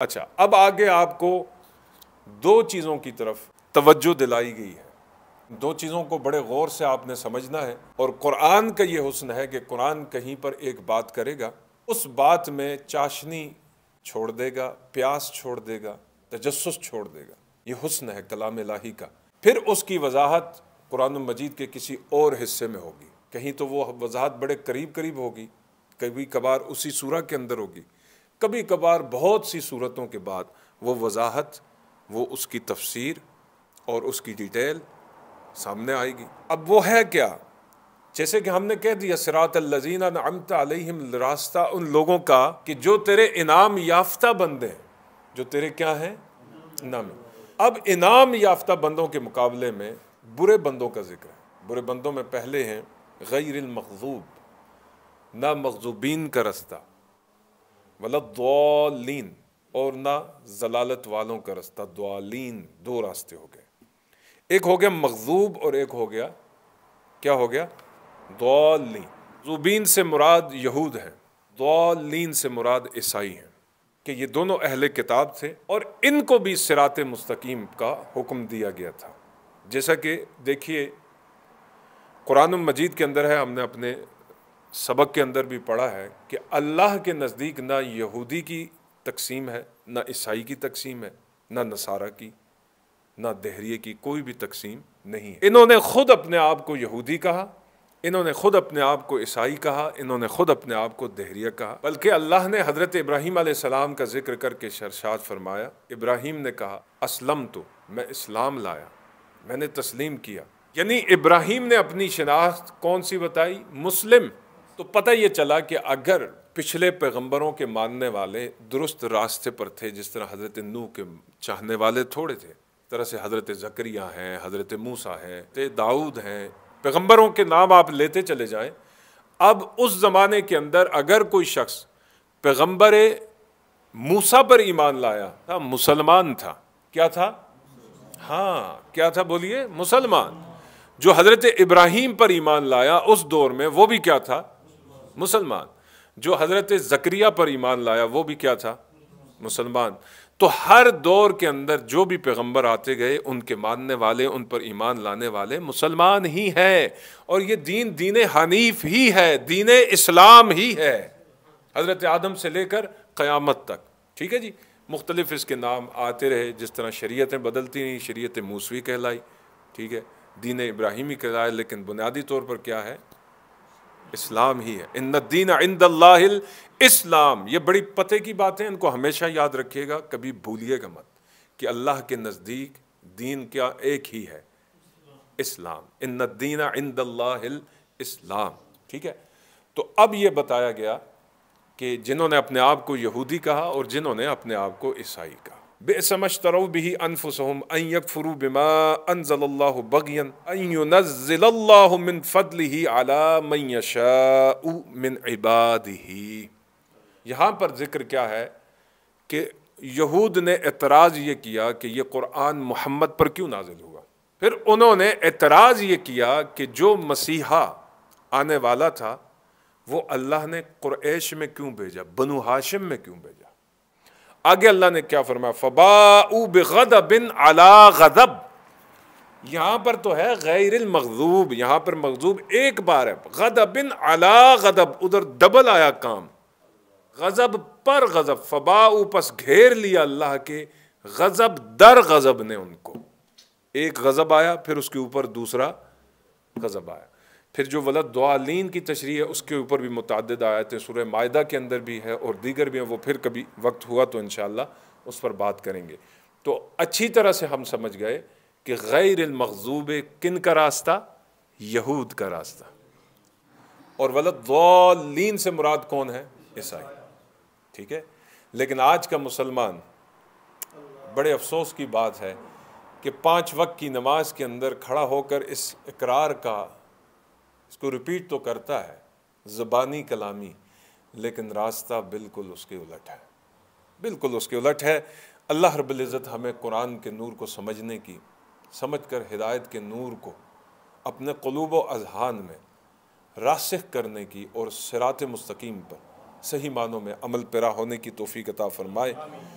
अच्छा अब आगे आपको दो चीज़ों की तरफ तवज्जो दिलाई गई है दो चीज़ों को बड़े गौर से आपने समझना है और कुरान का ये हुस्न है कि कुरान कहीं पर एक बात करेगा उस बात में चाशनी छोड़ देगा प्यास छोड़ देगा तजस्स छोड़ देगा ये हुस्न है कलाम लाही का फिर उसकी वजाहत कुरान मजीद के किसी और हिस्से में होगी कहीं तो वो वजाहत बड़े करीब करीब होगी कभी कभार उसी सूरा के अंदर होगी कभी कभार बहुत सी सूरतों के बाद वो वजाहत वो उसकी तफसीर और उसकी डिटेल सामने आएगी अब वो है क्या जैसे कि हमने कह दिया सिरात लजीन अमत अलहम रास्ता उन लोगों का कि जो तेरे इनाम याफ्ता बंदे हैं जो तेरे क्या हैं नाम अब इनाम याफ्ता बंदों के मुकाबले में बुरे बंदों का जिक्र है बुरे बंदों में पहले हैं गैर ना मखजूबिन का रास्ता वलदीन मतलब और ना जलालत वालों का रास्ता द्वालीन दो रास्ते हो गए एक हो गया मकजूब और एक हो गया क्या हो गया द्वालीन जुबीन से मुराद यहूद हैं द्वालीन से मुराद ईसाई हैं कि ये दोनों अहले किताब थे और इनको भी सिरात मुस्तकीम का हुक्म दिया गया था जैसा कि देखिए कुरान मजीद के अंदर है हमने अपने सबक के अंदर भी पढ़ा है कि अल्लाह के नज़दीक ना यहूदी की तकसीम है ना ईसाई की तकसीम है ना नसारा की ना दहरिए की कोई भी तकसीम नहीं है इन्होंने खुद अपने आप को यहूदी कहा इन्होंने खुद अपने आप को ईसाई कहा इन्होंने खुद अपने आप को देहरिया कहा बल्कि अल्लाह ने हज़रत इब्राहिम आसमाम का जिक्र करके शरशात फरमाया इब्राहिम ने कहा असलम तो मैं इस्लाम लाया मैंने तस्लीम किया यानी इब्राहिम ने अपनी शनाख्त कौन सी बताई मुस्लिम तो पता ये चला कि अगर पिछले पैगंबरों के मानने वाले दुरुस्त रास्ते पर थे जिस तरह हज़रत नू के चाहने वाले थोड़े थे तरह से हज़रत ज़करिया हैं हज़रत मूसा हैं ते दाऊद हैं पैगंबरों के नाम आप लेते चले जाएं अब उस ज़माने के अंदर अगर कोई शख्स पैगंबर मूसा पर ईमान लाया था मुसलमान था क्या था हाँ क्या था बोलिए मुसलमान जो हज़रत इब्राहिम पर ईमान लाया उस दौर में वो भी क्या था मुसलमान जो हज़रत ज़क्रिया पर ईमान लाया वो भी क्या था मुसलमान तो हर दौर के अंदर जो भी पैगंबर आते गए उनके मानने वाले उन पर ईमान लाने वाले मुसलमान ही हैं और ये दीन दीन हनीफ ही है दीन इस्लाम ही है हज़रत आदम से लेकर क़यामत तक ठीक है जी मुख्तलिफ इसके नाम आते रहे जिस तरह शरीतें बदलती नहीं शरीत मूसवी कहलाई ठीक है दीन इब्राहिमी कहलाए लेकिन बुनियादी तौर पर क्या है इस्लाम ही है इन दीन इंद इस्लाम ये बड़ी पते की बातें इनको हमेशा याद रखिएगा कभी भूलिएगा मत कि अल्लाह के नज़दीक दीन क्या एक ही है इस्लाम इन दीन इंद इस्लाम ठीक है तो अब ये बताया गया कि जिन्होंने अपने आप को यहूदी कहा और जिन्होंने अपने आप को ईसाई कहा बेसमश तरव भी अनफुसहम अन यकफरू बिमा अनजल्ला बगियन अन मिन फदल ही आला मन मिन इबाद ही यहाँ पर जिक्र क्या है कि यहूद ने एतराज़ ये किया कि यह कुरान मोहम्मद पर क्यों नाजिल हुआ फिर उन्होंने एतराज़ ये किया कि जो मसीहा आने वाला था वो अल्लाह ने कुरैश में क्यों भेजा बनु हाशिम में क्यों भेजा आगे अल्लाह ने क्या फरमाया फ़बाऊ बेगद बिन अला गदब यहां पर तो है गैर मखजूब यहां पर मखजूब एक बार है गदब बिन अला गदब उधर डबल आया काम गज़ब पर गज़ब फ़बाऊ पस घेर लिया अल्लाह के गज़ब दर गज़ब ने उनको एक गज़ब आया फिर उसके ऊपर दूसरा गज़ब आया फिर जो वलदालीन की तशरी है उसके ऊपर भी मुतद आयतें सुरह माहा के अंदर भी है और दीगर भी हैं वो फिर कभी वक्त हुआ तो इन उस पर बात करेंगे तो अच्छी तरह से हम समझ गए कि गैर किन का रास्ता यहूद का रास्ता और वलदालीन से मुराद कौन है ईसाई ठीक है लेकिन आज का मुसलमान बड़े अफसोस की बात है कि पाँच वक्त की नमाज के अंदर खड़ा होकर इस इकरार का इसको रिपीट तो करता है ज़बानी कलामी लेकिन रास्ता बिल्कुल उसके उलट है बिल्कुल उसके उलट है अल्लाह रब्ज़त हमें कुरान के नूर को समझने की समझ कर हिदायत के नूर को अपने कलूब व अजहान में रासिख करने की और सरात मस्तकीम पर सही मानों में अमल पैरा होने की तोफ़ी कता फ़रमाए